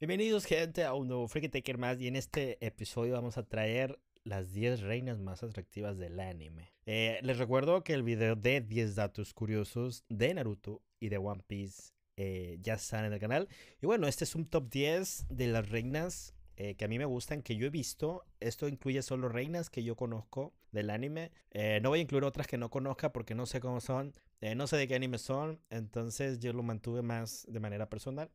Bienvenidos gente a un nuevo Freaky Taker más y en este episodio vamos a traer las 10 reinas más atractivas del anime. Eh, les recuerdo que el video de 10 datos curiosos de Naruto y de One Piece eh, ya están en el canal. Y bueno, este es un top 10 de las reinas eh, que a mí me gustan, que yo he visto. Esto incluye solo reinas que yo conozco del anime. no voy a incluir otras que no conozca porque no sé cómo son, no sé de qué anime son, entonces yo lo mantuve más de manera personal.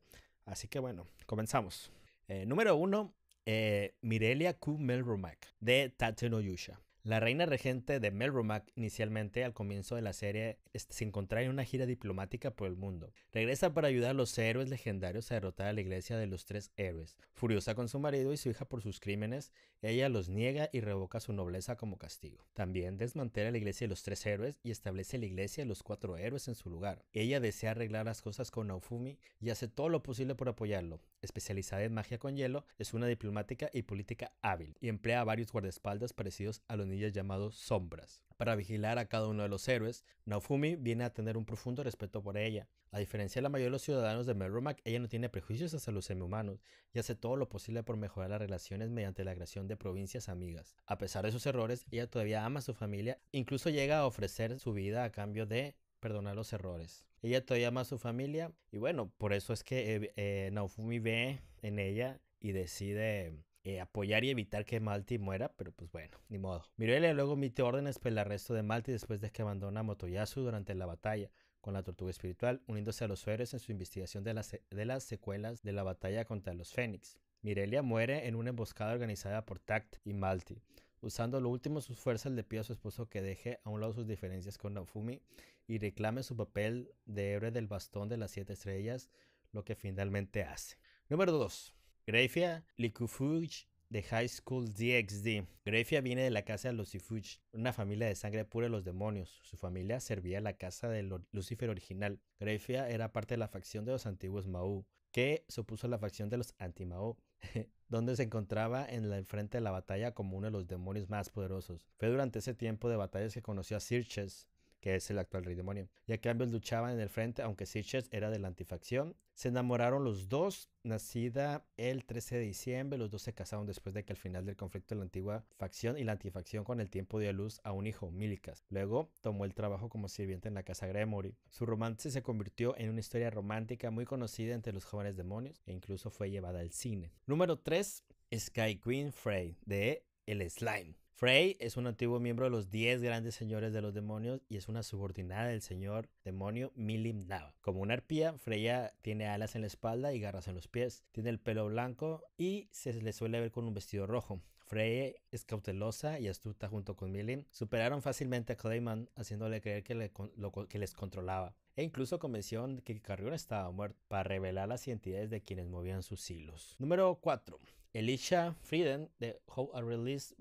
Así que bueno, comenzamos. Eh, número uno, eh, Mirelia Q. Melromac de Tate no Yusha. La reina regente de Melromac inicialmente al comienzo de la serie este, se encontraba en una gira diplomática por el mundo. Regresa para ayudar a los héroes legendarios a derrotar a la iglesia de los tres héroes. Furiosa con su marido y su hija por sus crímenes, ella los niega y revoca su nobleza como castigo. También desmantela la iglesia de los tres héroes y establece la iglesia de los cuatro héroes en su lugar. Ella desea arreglar las cosas con Naofumi y hace todo lo posible por apoyarlo. Especializada en magia con hielo, es una diplomática y política hábil y emplea varios guardaespaldas parecidos a los llamado Sombras. Para vigilar a cada uno de los héroes, Naofumi viene a tener un profundo respeto por ella. A diferencia de la mayoría de los ciudadanos de Melromac, ella no tiene prejuicios hacia los semi-humanos y hace todo lo posible por mejorar las relaciones mediante la agresión de provincias amigas. A pesar de sus errores, ella todavía ama a su familia, incluso llega a ofrecer su vida a cambio de perdonar los errores. Ella todavía ama a su familia y bueno, por eso es que naufumi eh, eh, Naofumi ve en ella y decide eh, apoyar y evitar que Malti muera, pero pues bueno, ni modo. Mirelia luego emite órdenes para pues, el arresto de Malti después de que abandona Motoyasu durante la batalla con la tortuga espiritual, uniéndose a los héroes en su investigación de las, secuelas de la batalla contra los Fénix. Mirelia muere en una emboscada organizada por Tact y Malti. Usando lo último sus fuerzas, le pide a su esposo que deje a un lado sus diferencias con Naofumi y reclame su papel de héroe del bastón de las siete estrellas, lo que finalmente hace. Número 2. Grefia Likufuge de High School DxD. Grefia viene de la casa de Lucifuge, una familia de sangre pura de los demonios. Su familia servía a la casa de Lucifer original. Grefia era parte de la facción de los antiguos Maú, que se opuso a la facción de los anti-Maú, donde se encontraba en el frente de la batalla como uno de los demonios más poderosos. Fue durante ese tiempo de batallas que conoció a Sirches, que es el actual rey demonio. ya a cambio luchaban en el frente, aunque Sitches era de la antifacción. Se enamoraron los dos, nacida el 13 de diciembre, los dos se casaron después de que al final del conflicto la antigua facción y la antifacción con el tiempo dio a luz a un hijo, Milicas. Luego tomó el trabajo como sirviente en la casa Gremory. Su romance se convirtió en una historia romántica muy conocida entre los jóvenes demonios e incluso fue llevada al cine. Número 3, Sky Queen Frey de El Slime. Frey es un antiguo miembro de los 10 grandes señores de los demonios y es una subordinada del señor demonio Milim Nava. Como una arpía, Freya tiene alas en la espalda y garras en los pies. Tiene el pelo blanco y se le suele ver con un vestido rojo. Frey es cautelosa y astuta junto con Milim. Superaron fácilmente a Clayman, haciéndole creer que, les controlaba. E incluso convenció que Carrión estaba muerto para revelar las identidades de quienes movían sus hilos. Número 4. Elisha Frieden de How I Release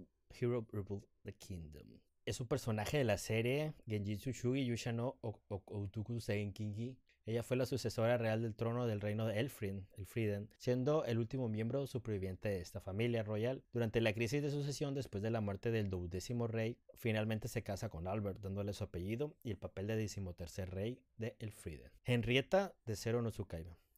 es un personaje de la serie Genjitsu Yushano Ella fue la sucesora real del trono del reino de Elfrin, Elfriden, siendo el último miembro superviviente de esta familia royal. Durante la crisis de sucesión después de la muerte del duodécimo rey, finalmente se casa con Albert, dándole su apellido y el papel de decimotercer rey de Elfriden. Henrietta de Zero no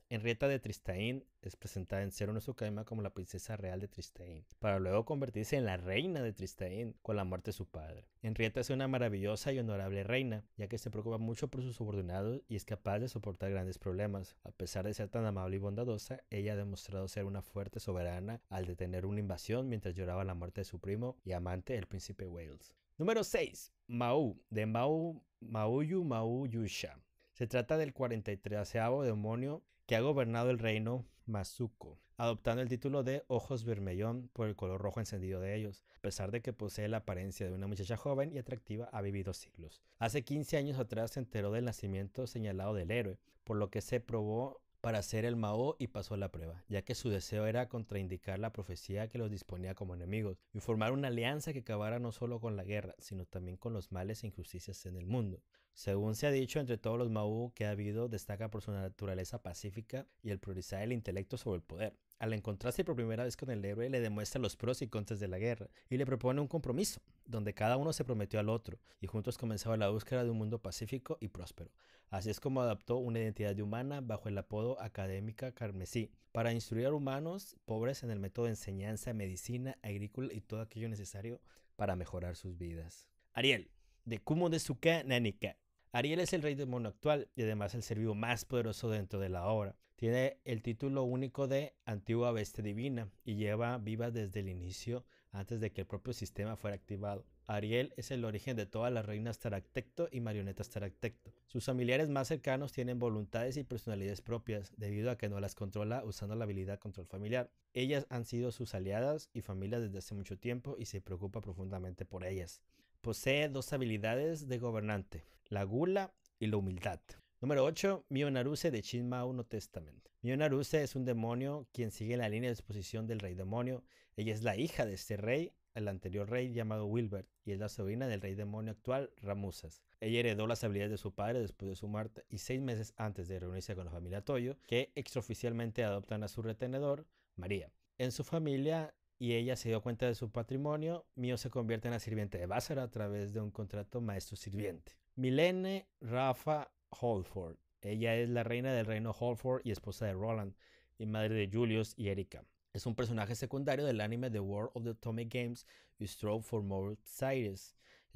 Henrietta de Tristain es presentada en Cero una como la princesa real de Tristain, para luego convertirse en la reina de Tristain con la muerte de su padre. Henrietta es una maravillosa y honorable reina, ya que se preocupa mucho por sus subordinados y es capaz de soportar grandes problemas. A pesar de ser tan amable y bondadosa, ella ha demostrado ser una fuerte soberana al detener una invasión mientras lloraba la muerte de su primo y amante, el príncipe Wales. Número 6. Mau, de Mau, Mauyu Mauyusha. Se trata del 43 demonio que ha gobernado el reino Mazuko, adoptando el título de Ojos Bermellón por el color rojo encendido de ellos. A pesar de que posee la apariencia de una muchacha joven y atractiva, ha vivido siglos. Hace 15 años atrás se enteró del nacimiento señalado del héroe, por lo que se probó para ser el Mao y pasó la prueba, ya que su deseo era contraindicar la profecía que los disponía como enemigos y formar una alianza que acabara no solo con la guerra, sino también con los males e injusticias en el mundo. Según se ha dicho, entre todos los Mao que ha habido, destaca por su naturaleza pacífica y el priorizar el intelecto sobre el poder. Al encontrarse por primera vez con el héroe, le demuestra los pros y contras de la guerra y le propone un compromiso, donde cada uno se prometió al otro y juntos comenzaba la búsqueda de un mundo pacífico y próspero. Así es como adaptó una identidad humana bajo el apodo académica carmesí para instruir a humanos pobres en el método de enseñanza, medicina, agrícola y todo aquello necesario para mejorar sus vidas. Ariel, de Kumo de Suka Nanika, Ariel es el rey mono actual y además el ser vivo más poderoso dentro de la obra. Tiene el título único de antigua bestia divina y lleva viva desde el inicio antes de que el propio sistema fuera activado. Ariel es el origen de todas las reinas Taractecto y marionetas Taractecto. Sus familiares más cercanos tienen voluntades y personalidades propias, debido a que no las controla usando la habilidad control familiar. Ellas han sido sus aliadas y familias desde hace mucho tiempo y se preocupa profundamente por ellas. Posee dos habilidades de gobernante, la gula y la humildad. Número 8. Mionaruse de Uno No Testament. Mionaruse es un demonio quien sigue la línea de exposición del rey demonio. Ella es la hija de este rey, el anterior rey llamado Wilbert, y es la sobrina del rey demonio actual, Ramusas. Ella heredó las habilidades de su padre después de su muerte y seis meses antes de reunirse con la familia Toyo, que extraoficialmente adoptan a su retenedor, María. En su familia y ella se dio cuenta de su patrimonio, Mio se convierte en la sirviente de Bázara a través de un contrato maestro-sirviente. Milene Rafa Holford. Ella es la reina del reino Holford y esposa de Roland y madre de Julius y Erika. Es un personaje secundario del anime The World of the Atomic Games y Strove for More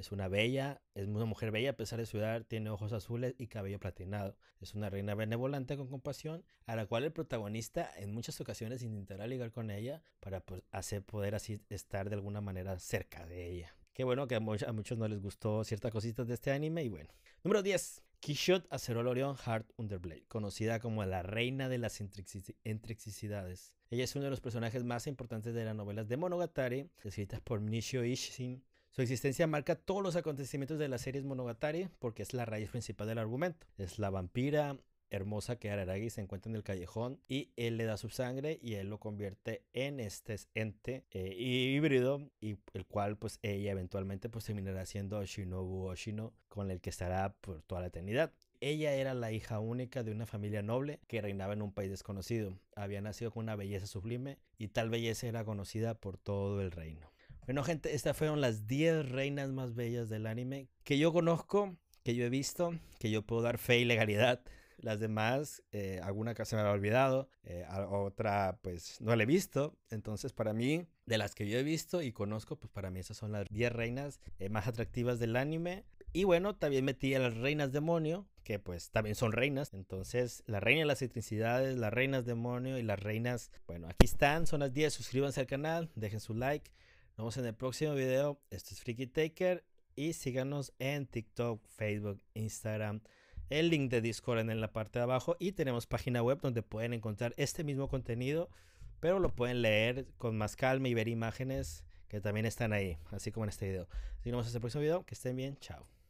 es una bella, es una mujer bella a pesar de su edad, tiene ojos azules y cabello platinado. Es una reina benevolente con compasión, a la cual el protagonista en muchas ocasiones intentará ligar con ella para pues, hacer poder así estar de alguna manera cerca de ella. Qué bueno que a, muchos no les gustó ciertas cositas de este anime y bueno. Número 10. Kishot Orion Heart Underblade, conocida como la reina de las intrixicidades. Ella es uno de los personajes más importantes de las novelas de Monogatari, escritas por Nishio Ishin su existencia marca todos los acontecimientos de la serie Monogatari porque es la raíz principal del argumento. Es la vampira hermosa que Araragi se encuentra en el callejón y él le da su sangre y él lo convierte en este ente eh, híbrido y el cual pues ella eventualmente pues terminará siendo Shinobu Oshino con el que estará por toda la eternidad. Ella era la hija única de una familia noble que reinaba en un país desconocido. Había nacido con una belleza sublime y tal belleza era conocida por todo el reino. Bueno, gente, estas fueron las 10 reinas más bellas del anime que yo conozco, que yo he visto, que yo puedo dar fe y legalidad. Las demás, eh, alguna que se me he olvidado, eh, otra pues no la he visto. Entonces para mí, de las que yo he visto y conozco, pues para mí esas son las 10 reinas eh, más atractivas del anime. Y bueno, también metí a las reinas demonio, que pues también son reinas. Entonces, la reina de las etnicidades las reinas demonio y las reinas, bueno, aquí están, son las 10. Suscríbanse al canal, dejen su like en el próximo video. Esto es Freaky Taker y síganos en TikTok, Facebook, Instagram. El link de Discord en la parte de abajo y tenemos página web donde pueden encontrar este mismo contenido, pero lo pueden leer con más calma y ver imágenes que también están ahí, así como en este video. Nos vemos en el próximo video. Que estén bien. Chao.